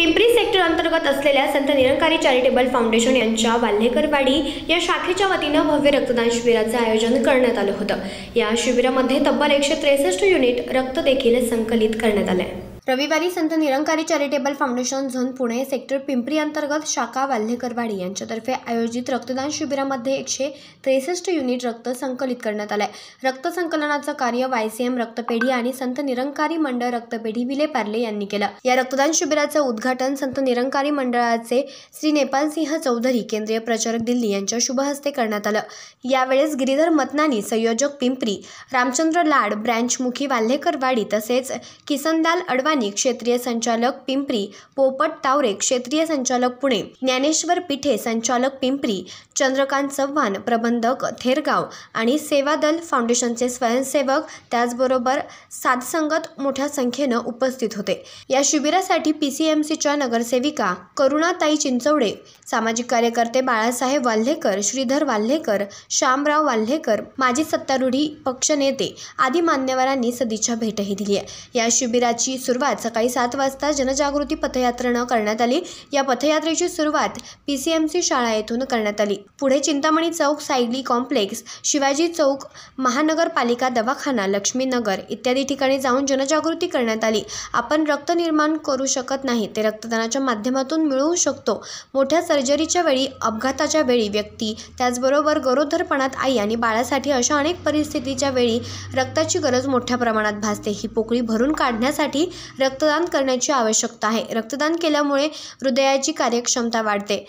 Pimpri sector अंतर्गत असलेल्या संत निरंकारी चॅरिटेबल फाउंडेशन यांच्या वाल्हेकरवाडी या शाखेच्या वतीनं भव्य रक्तदान शिबिराचं आयोजन करण्यात आलं होतं या शिबिरामध्ये तब्बल एकशे त्रेसष्ट युनिट रक्त देखील संकलित करण्यात आलं आहे रविवारी Sant Nirankari charitable foundation zone Pune sector Pimpri अंतर्गत शाखा वाल्हेकरवाडी यांच्यातर्फे आयोजित रक्तदान शिबिरामध्ये एकशे त्रेसष्ट युनिट रक्त संकलित करण्यात आलं रक्त संकलनाचं कार्य वाय सी एम रक्तपेढी आणि संत निरंकारी मंडळ रक्तपेढी विले पार्ले यांनी केलं या रक्तदान शिबिराचं उद्घाटन संत निरंकारी मंडळाचे श्री नेपालसिंह चौधरी केंद्रीय प्रचारक दिल्ली यांच्या शुभहस्ते करण्यात आलं यावेळेस गिरीधर मतनानी संयोजक पिंपरी रामचंद्र लाड ब्रँच मुखी वाल्हेकरवाडी तसेच किसनदाल अडवाणी माणिक क्षेत्रीय संचालक पिंपरी पोपट तावरे क्षेत्रीय संचालक पुणे ज्ञानेश्वर पिठे संचालक पिंपरी चंद्रकांत चव्हाण प्रबंधक थेरगाव आणि सेवादल फाउंडेशनचे स्वयंसेवक त्याचबरोबर साधसंगत मोठ्या संख्येनं उपस्थित होते या शिबिरासाठी पी सी एम सीच्या नगरसेविका करुणाताई चिंचवडे सामाजिक कार्यकर्ते बाळासाहेब वाल्हेकर श्रीधर वाल्हेकर श्यामराव वाल्हेकर माजी सत्तारूढी पक्षनेते आदी मान्यवरांनी सदिच्छा भेटही दिली आहे या शिबिराची सुरुवात सुरुवात सकाळी सात वाजता जनजागृती पथयात्रेनं करण्यात आली या पथयात्रेची सुरुवात पी सी एम सी शाळा येथून करण्यात आली पुढे चिंतामणी चौक सायली कॉम्प्लेक्स शिवाजी चौक महानगरपालिका दवाखाना लक्ष्मीनगर इत्यादी ठिकाणी जाऊन जनजागृती करण्यात आली आपण रक्त निर्माण करू शकत नाही ते रक्तदानाच्या माध्यमातून मिळवू शकतो मोठ्या सर्जरीच्या वेळी अपघाताच्या वेळी व्यक्ती त्याचबरोबर गरोदरपणात आई आणि बाळासाठी अशा अनेक परिस्थितीच्या वेळी रक्ताची गरज मोठ्या प्रमाणात भासते ही पोकळी भरून काढण्यासाठी रक्तदान करण्याची आवश्यकता आहे रक्तदान केल्यामुळे हृदयाची कार्यक्षमता वाढते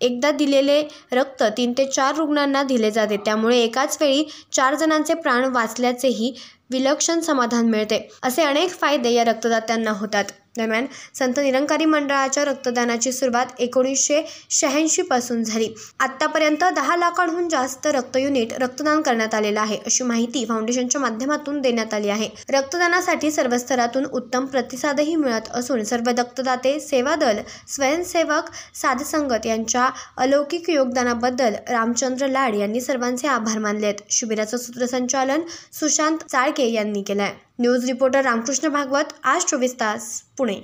एकदा दिलेले रक्त तीन ते चार रुग्णांना दिले जाते त्यामुळे एकाच वेळी चार जणांचे प्राण वाचल्याचेही विलक्षण समाधान मिळते असे अनेक फायदे या रक्तदात्यांना होतात दरम्यान संत निरंकारी मंडळाच्या रक्तदानाची सुरुवात एकोणीसशे शहाऐंशीपासून झाली आत्तापर्यंत दहा लाखांहून जास्त रक्त युनिट रक्तदान करण्यात आलेलं आहे अशी माहिती फाउंडेशनच्या माध्यमातून देण्यात आली आहे रक्तदानासाठी सर्व स्तरातून उत्तम प्रतिसादही मिळत असून सर्व रक्तदाते सेवा दल स्वयंसेवक साधसंगत यांच्या अलौकिक योगदानाबद्दल रामचंद्र लाड यांनी सर्वांचे आभार मानले आहेत शिबिराचं सूत्रसंचालन सुशांत चाळके यांनी केलं आहे न्यूज रिपोर्टर रामकृष्ण भागवत आज चोवीस तास पुणे